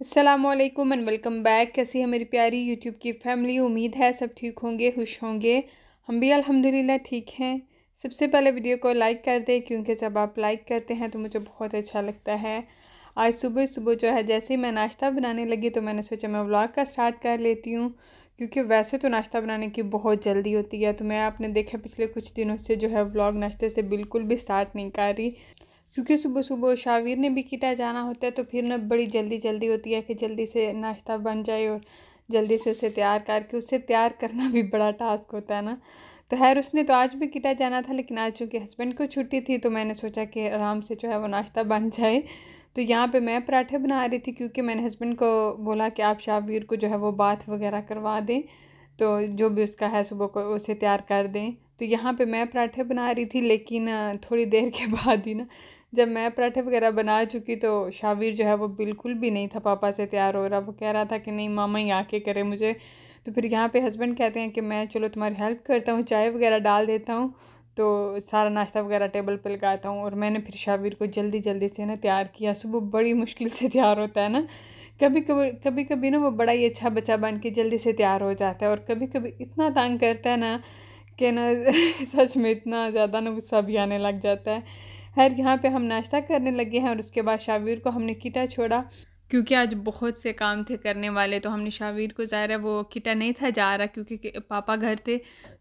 Aslam and welcome back कैसी है मेरी प्यारी यूट्यूब की फैमिली उम्मीद है सब ठीक होंगे खुश होंगे हम भी अल्हम्दुलिल्लाह ठीक हैं सबसे पहले वीडियो को लाइक कर दें क्योंकि जब आप लाइक करते हैं तो मुझे बहुत अच्छा लगता है आज सुबह सुबह जो है जैसे ही मैं नाश्ता बनाने लगी तो मैंने सोचा मैं व्लॉग का स्टार्ट कर लेती हूँ क्योंकि वैसे तो नाश्ता बनाने की बहुत जल्दी होती है तो मैं आपने देखा पिछले कुछ दिनों से जो है व्लॉग नाश्ते से बिल्कुल भी स्टार्ट नहीं कर रही क्योंकि सुबह सुबह शावीर ने भी किटा जाना होता है तो फिर ना बड़ी जल्दी जल्दी होती है कि जल्दी से नाश्ता बन जाए और जल्दी से उसे तैयार करके उसे तैयार करना भी बड़ा टास्क होता है ना तो खैर उसने तो आज भी किटा जाना था लेकिन आज चूँकि हस्बैंड को छुट्टी थी तो मैंने सोचा कि आराम से जो है वो नाश्ता बन जाए तो यहाँ पे मैं पराठे बना रही थी क्योंकि मैंने हस्बैंड को बोला कि आप शाबीर को जो है वो बाथ वगैरह करवा दें तो जो भी उसका है सुबह को उसे तैयार कर दें तो यहाँ पे मैं पराठे बना रही थी लेकिन थोड़ी देर के बाद ही ना जब मैं पराठे वगैरह बना चुकी तो शाविर जो है वो बिल्कुल भी नहीं था पापा से तैयार हो रहा वो कह रहा था कि नहीं मामा ही आके करे मुझे तो फिर यहाँ पे हस्बैंड कहते हैं कि मैं चलो तुम्हारी हेल्प करता हूँ चाय वगैरह डाल देता हूँ तो सारा नाश्ता वगैरह टेबल पर लगाता हूँ और मैंने फिर शाविर को जल्दी जल्दी से ना तैयार किया सुबह बड़ी मुश्किल से तैयार होता है ना कभी कभी कभी कभी ना वो बड़ा ही अच्छा बच्चा बन के जल्दी से तैयार हो जाता है और कभी कभी इतना तंग करता है ना कि ना सच में इतना ज़्यादा ना गुस्सा भी आने लग जाता है खैर यहाँ पे हम नाश्ता करने लगे हैं और उसके बाद शावीर को हमने किटा छोड़ा क्योंकि आज बहुत से काम थे करने वाले तो हमने शावीर को ज़ाहिर है वो किटा नहीं था जा रहा क्योंकि पापा घर थे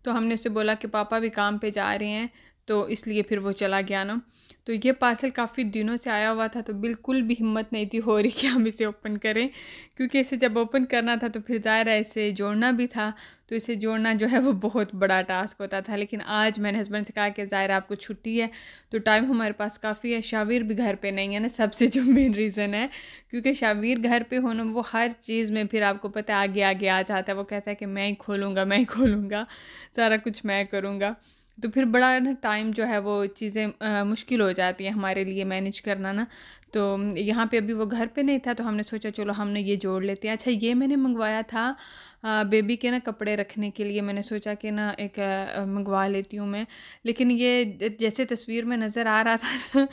तो हमने उसे बोला कि पापा भी काम पे जा रहे हैं तो इसलिए फिर वो चला गया ना तो ये पार्सल काफ़ी दिनों से आया हुआ था तो बिल्कुल भी हिम्मत नहीं थी हो रही कि हम इसे ओपन करें क्योंकि इसे जब ओपन करना था तो फिर ज़ाहिर है इसे जोड़ना भी था तो इसे जोड़ना जो है वो बहुत बड़ा टास्क होता था लेकिन आज मैंने हस्बैंड से कहा कि ज़ाहिर आपको छुट्टी है तो टाइम हमारे पास काफ़ी है शावीर भी घर पर नहीं है ना सबसे जो मेन रीज़न है क्योंकि शावीर घर पर होना वो हर चीज़ में फिर आपको पता है आगे आगे आ जाता है वो कहता है कि मैं ही खोलूँगा मैं ही खोलूँगा सारा कुछ मैं करूँगा तो फिर बड़ा ना टाइम जो है वो चीज़ें मुश्किल हो जाती हैं हमारे लिए मैनेज करना ना तो यहाँ पे अभी वो घर पे नहीं था तो हमने सोचा चलो हमने ये जोड़ लेते हैं अच्छा ये मैंने मंगवाया था आ, बेबी के ना कपड़े रखने के लिए मैंने सोचा कि ना एक मंगवा लेती हूँ मैं लेकिन ये जैसे तस्वीर में नज़र आ रहा था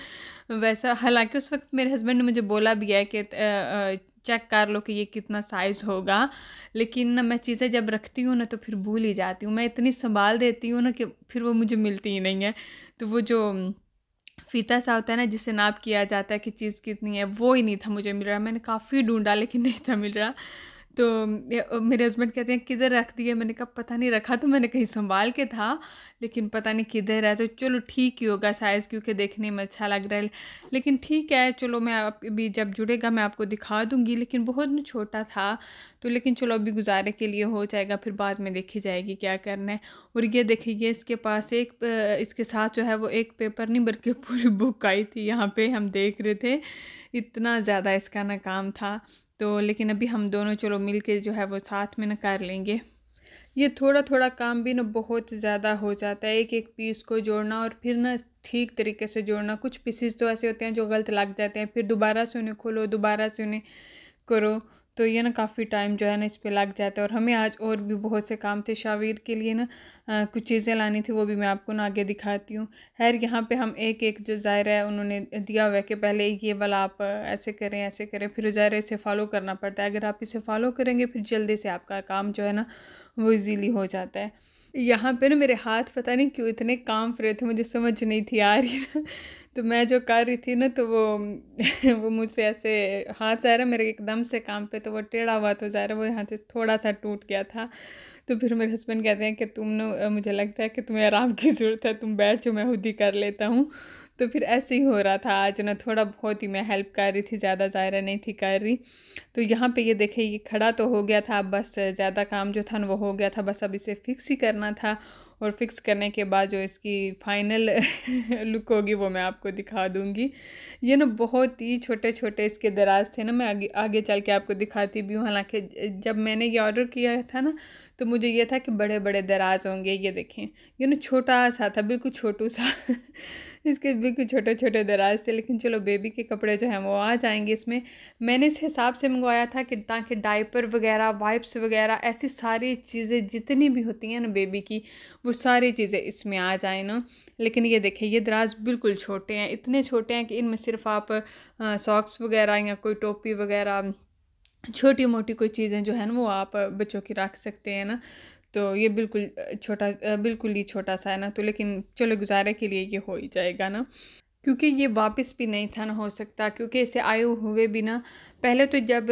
वैसा हालांकि उस वक्त मेरे हस्बैंड ने मुझे बोला भी है कि आ, चेक कर लो कि ये कितना साइज़ होगा लेकिन मैं चीज़ें जब रखती हूँ ना तो फिर भूल ही जाती हूँ मैं इतनी संभाल देती हूँ ना कि फिर वो मुझे मिलती ही नहीं है तो वो जो फीता सा होता है ना जिससे नाप किया जाता है कि चीज़ कितनी है वो ही नहीं था मुझे मिल रहा मैंने काफ़ी ढूंढा लेकिन नहीं था मिल रहा तो मेरे हस्बैंड कहते हैं किधर रख दिए? मैंने कहा पता नहीं रखा तो मैंने कहीं संभाल के था, लेकिन पता नहीं किधर है तो चलो ठीक ही होगा साइज़ क्योंकि देखने में अच्छा लग रहा है। लेकिन ठीक है चलो मैं आप अभी जब जुड़ेगा मैं आपको दिखा दूँगी लेकिन बहुत ना छोटा था, तो लेकिन चलो अभी गुज़ारे के लिए हो जाएगा फिर बाद में देखी जाएगी क्या करना है। और ये देखिए इसके पास एक इसके साथ जो है वो एक पेपर नहीं बल्कि पूरी बुक आई थी यहाँ पर हम देख रहे थे। इतना ज़्यादा इसका ना काम था। तो लेकिन अभी हम दोनों चलो मिल के जो है वो साथ में ना कर लेंगे ये थोड़ा थोड़ा काम भी ना बहुत ज़्यादा हो जाता है एक एक पीस को जोड़ना और फिर ना ठीक तरीके से जोड़ना कुछ पीसेस तो ऐसे होते हैं जो गलत लग जाते हैं फिर दोबारा से उन्हें खोलो दोबारा से उन्हें करो तो ये ना काफ़ी टाइम जो है ना इस पर लग जाता है और हमें आज और भी बहुत से काम थे शावीर के लिए ना आ, कुछ चीज़ें लानी थी वो भी मैं आपको ना आगे दिखाती हूँ खैर यहाँ पे हम एक एक जो ज़ायरा है उन्होंने दिया हुआ है कि पहले ये वाला आप ऐसे करें ऐसे करें फिर ज़ायरा इसे फॉलो करना पड़ता है अगर आप इसे फॉलो करेंगे फिर जल्दी से आपका काम जो है ना वो ईज़िली हो जाता है यहाँ पे ना मेरे हाथ पता नहीं क्यों इतने काम फिर थे मुझे समझ नहीं थी आ रही तो मैं जो कर रही थी ना तो वो वो मुझसे ऐसे हाथ जा रहा मेरे एकदम से काम पे तो वो टेढ़ा हुआ तो जा रहा वो यहाँ से थोड़ा सा टूट गया था तो फिर मेरे हस्बैंड कहते हैं कि तुम मुझे लगता है कि तुम्हें आराम की ज़रूरत है तुम बैठ जो मैं खुद ही कर लेता हूँ तो फिर ऐसे ही हो रहा था आज ना थोड़ा बहुत ही मैं हेल्प कर रही थी ज़्यादा ज़ायरा नहीं थी कर रही तो यहाँ पे ये देखिए ये खड़ा तो हो गया था अब बस ज़्यादा काम जो था ना वो हो गया था बस अब इसे फिक्स ही करना था और फिक्स करने के बाद जो इसकी फाइनल लुक होगी वो मैं आपको दिखा दूँगी ये ना बहुत ही छोटे छोटे इसके दराज थे ना मैं आगे आगे चल के आपको दिखाती भी हूँ हालांकि जब मैंने ये ऑर्डर किया था ना तो मुझे ये था कि बड़े बड़े दराज होंगे ये देखें ये ना छोटा सा था बिल्कुल छोटू सा इसके बिल्कुल छोटे छोटे दराज थे लेकिन चलो बेबी के कपड़े जो हैं वो आ जाएंगे इसमें मैंने इस हिसाब से मंगवाया था कि ताकि डाइपर वगैरह वाइप्स वगैरह ऐसी सारी चीज़ें जितनी भी होती हैं ना बेबी की वो सारी चीज़ें इसमें आ जाए ना लेकिन ये देखें ये दराज बिल्कुल छोटे हैं इतने छोटे हैं कि इनमें सिर्फ आप सॉक्स वगैरह या कोई टोपी वगैरह छोटी मोटी कोई चीज़ें जो है ना वो आप बच्चों की रख सकते हैं ना तो ये बिल्कुल छोटा बिल्कुल ही छोटा सा है ना तो लेकिन चलो गुजारे के लिए ये हो ही जाएगा ना क्योंकि ये वापस भी नहीं था ना हो सकता क्योंकि इसे आए हुए बिना पहले तो जब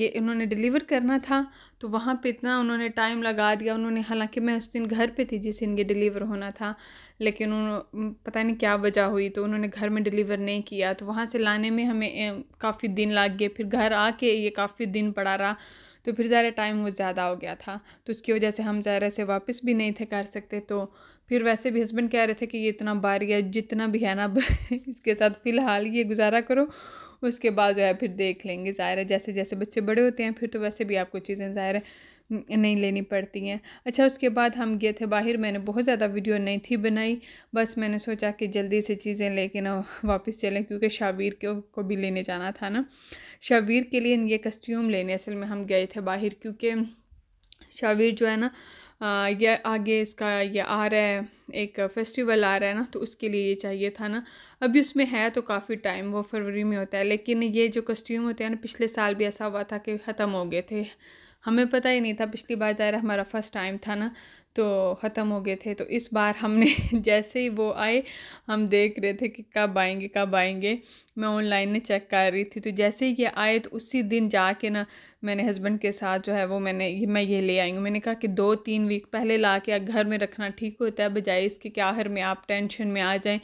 ये इन्होंने डिलीवर करना था तो वहाँ पे इतना उन्होंने टाइम लगा दिया उन्होंने हालांकि मैं उस दिन घर पे थी जिस दिन ये डिलीवर होना था लेकिन उन्होंने पता नहीं क्या वजह हुई तो उन्होंने घर में डिलीवर नहीं किया तो वहाँ से लाने में हमें काफ़ी दिन लग गए फिर घर आके ये काफ़ी दिन पड़ा रहा तो फिर ज़्यादा टाइम वो ज़्यादा हो गया था तो उसकी वजह से हम ज़्यादा से वापस भी नहीं थे कर सकते तो फिर वैसे भी हस्बैंड कह रहे थे कि ये इतना बार या जितना भी है ना इसके साथ फ़िलहाल ये गुजारा करो उसके बाद जो है फिर देख लेंगे ज़ाहिर है जैसे जैसे बच्चे बड़े होते हैं फिर तो वैसे भी आपको चीज़ें ज़ाहिर है नहीं लेनी पड़ती हैं अच्छा उसके बाद हम गए थे बाहर मैंने बहुत ज़्यादा वीडियो नहीं थी बनाई बस मैंने सोचा कि जल्दी से चीज़ें लेके ना वापस चलें क्योंकि शावीर के को भी लेने जाना था ना शावीर के लिए ये कस्ट्यूम लेने असल में हम गए थे बाहर क्योंकि शावीर जो है ना ये आगे इसका ये आ रहा है एक फेस्टिवल आ रहा है ना तो उसके लिए ये चाहिए था ना अभी उसमें है तो काफ़ी टाइम वो फरवरी में होता है लेकिन ये जो कस्ट्यूम होते हैं ना पिछले साल भी ऐसा हुआ था कि ख़त्म हो गए थे हमें पता ही नहीं था पिछली बार जा रहा हमारा फर्स्ट टाइम था ना तो ख़त्म हो गए थे तो इस बार हमने जैसे ही वो आए हम देख रहे थे कि कब आएंगे कब आएंगे मैं ऑनलाइन ने चेक कर रही थी तो जैसे ही ये आए तो उसी दिन जाके ना मैंने हस्बैंड के साथ जो है वो मैंने मैं ये ले आई हूँ मैंने कहा कि दो तीन वीक पहले ला के घर में रखना ठीक होता है बजाय इसके कि आखिर में आप टेंशन में आ जाएँ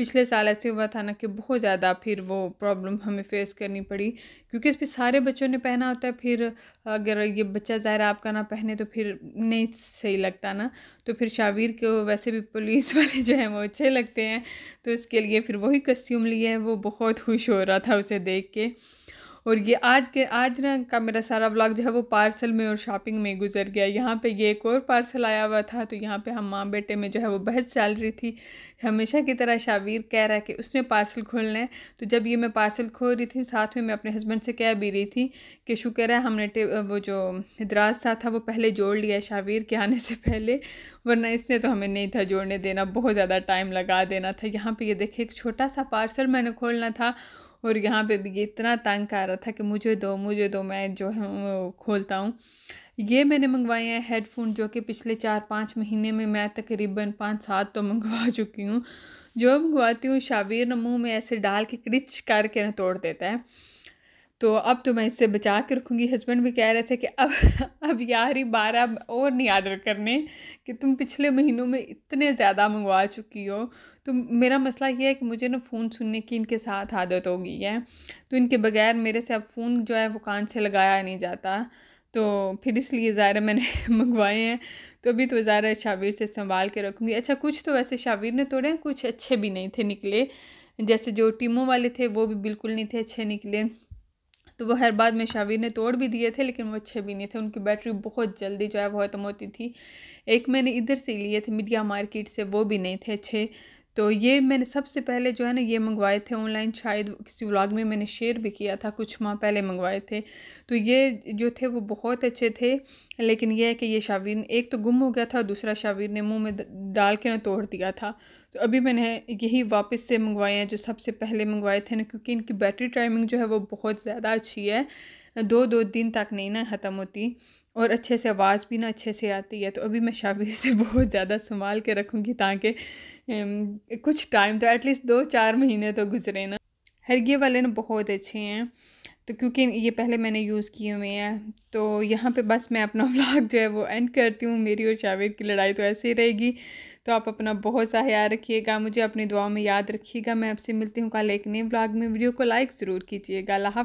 पिछले साल ऐसे हुआ था ना कि बहुत ज़्यादा फिर वो प्रॉब्लम हमें फेस करनी पड़ी क्योंकि इस पर सारे बच्चों ने पहना होता है फिर अगर ये बच्चा ज़ाहिर आपका ना पहने तो फिर नहीं सही लगता ना तो फिर शावीर के वैसे भी पुलिस वाले जो हैं वो अच्छे लगते हैं तो इसके लिए फिर वही कस्ट्यूम लिए वो बहुत खुश हो रहा था उसे देख के और ये आज के आज ना का मेरा सारा व्लॉग जो है वो पार्सल में और शॉपिंग में गुजर गया यहाँ पे ये एक और पार्सल आया हुआ था तो यहाँ पे हम माँ बेटे में जो है वो बहस चल रही थी हमेशा की तरह शावीर कह रहा है कि उसने पार्सल खोलना है तो जब ये मैं पार्सल खोल रही थी साथ में मैं अपने हस्बैंड से कह भी रही थी कि शुक्र है हमने वो जो दराज सा था वो पहले जोड़ लिया शावीर के आने से पहले वरना इसने तो हमें नहीं था जोड़ने देना बहुत ज़्यादा टाइम लगा देना था यहाँ पर ये देखे एक छोटा सा पार्सल मैंने खोलना था और यहाँ पे भी ये इतना तंग कर रहा था कि मुझे दो मुझे दो मैं जो है खोलता हूँ ये मैंने मंगवाए हैं हेडफोन जो कि पिछले चार पाँच महीने में मैं तकरीबन पाँच सात तो मंगवा चुकी हूँ जो मंगवाती हूँ शावीर ना मुँह में ऐसे डाल के क्रिच करके ना तोड़ देता है तो अब तो मैं इससे बचा के रखूँगी हस्बैंड भी कह रहे थे कि अब अब यार ही बारह और नहीं आर्डर करने कि तुम पिछले महीनों में इतने ज़्यादा मंगवा चुकी हो तो मेरा मसला ये है कि मुझे ना फ़ोन सुनने की इनके साथ आदत हो गई है तो इनके बगैर मेरे से अब फ़ोन जो है वो कान से लगाया नहीं जाता तो फिर इसलिए ज़ायरा मैंने मंगवाए हैं तो अभी तो ज़ायरा शावीर से संभाल के रखूँगी अच्छा कुछ तो वैसे शावीर ने तोड़े कुछ अच्छे भी नहीं थे निकले जैसे जो टीमों वाले थे वो भी बिल्कुल नहीं थे अच्छे निकले तो वो हर बाद में शावीर ने तोड़ भी दिए थे लेकिन वो अच्छे भी नहीं थे उनकी बैटरी बहुत जल्दी जो है वह ख़त्म होती थी एक मैंने इधर से लिए थे मीडिया मार्केट से वो भी नहीं थे अच्छे तो ये मैंने सबसे पहले जो है ना ये मंगवाए थे ऑनलाइन शायद किसी व्लॉग में मैंने शेयर भी किया था कुछ माह पहले मंगवाए थे तो ये जो थे वो बहुत अच्छे थे लेकिन ये है कि ये शावीर एक तो गुम हो गया था दूसरा शावीर ने मुंह में डाल के ना तोड़ दिया था तो अभी मैंने यही वापस से मंगवाए हैं जो सबसे पहले मंगवाए थे ना क्योंकि इनकी बैटरी टाइमिंग जो है वो बहुत ज़्यादा अच्छी है दो दो दिन तक नहीं ना ख़त्म होती और अच्छे से आवाज़ भी ना अच्छे से आती है तो अभी मैं शाबिर से बहुत ज़्यादा संभाल के रखूँगी ताकि कुछ टाइम तो एटलीस्ट दो चार महीने तो गुजरे ना हरगे वाले ना बहुत अच्छे हैं तो क्योंकि ये पहले मैंने यूज़ किए हुए हैं तो यहाँ पे बस मैं अपना व्लॉग जो है वो एंड करती हूँ मेरी और शाबिर की लड़ाई तो ऐसे ही रहेगी तो आप अपना बहुत सा ख्याल रखिएगा मुझे अपनी दुआओं में याद रखिएगा मैं आपसे मिलती हूँ कल एक नए ब्लॉग में वीडियो को लाइक ज़रूर कीजिएगा